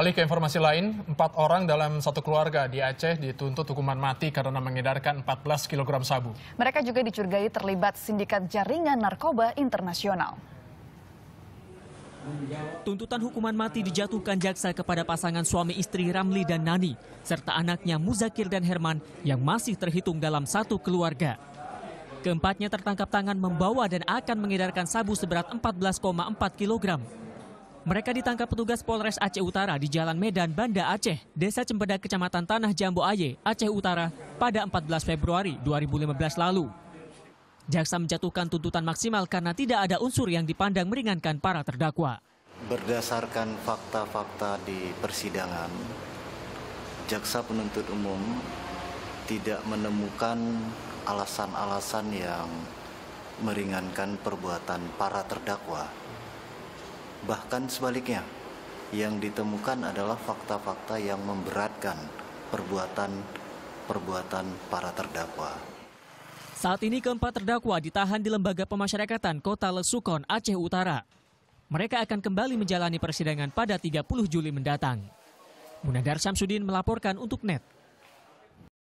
Alih ke informasi lain, empat orang dalam satu keluarga di Aceh dituntut hukuman mati karena mengedarkan 14 kg sabu. Mereka juga dicurigai terlibat sindikat jaringan narkoba internasional. Tuntutan hukuman mati dijatuhkan jaksa kepada pasangan suami istri Ramli dan Nani, serta anaknya Muzakir dan Herman yang masih terhitung dalam satu keluarga. Keempatnya tertangkap tangan membawa dan akan mengedarkan sabu seberat 14,4 kilogram. Mereka ditangkap petugas Polres Aceh Utara di Jalan Medan, Banda Aceh, Desa Cempedak, Kecamatan Tanah Jambu Aye, Aceh Utara, pada 14 Februari 2015 lalu. Jaksa menjatuhkan tuntutan maksimal karena tidak ada unsur yang dipandang meringankan para terdakwa. Berdasarkan fakta-fakta di persidangan, jaksa penuntut umum tidak menemukan alasan-alasan yang meringankan perbuatan para terdakwa. Bahkan sebaliknya, yang ditemukan adalah fakta-fakta yang memberatkan perbuatan-perbuatan para terdakwa. Saat ini keempat terdakwa ditahan di Lembaga Pemasyarakatan Kota Lesukon, Aceh Utara. Mereka akan kembali menjalani persidangan pada 30 Juli mendatang. Munadar Samsudin melaporkan untuk NET.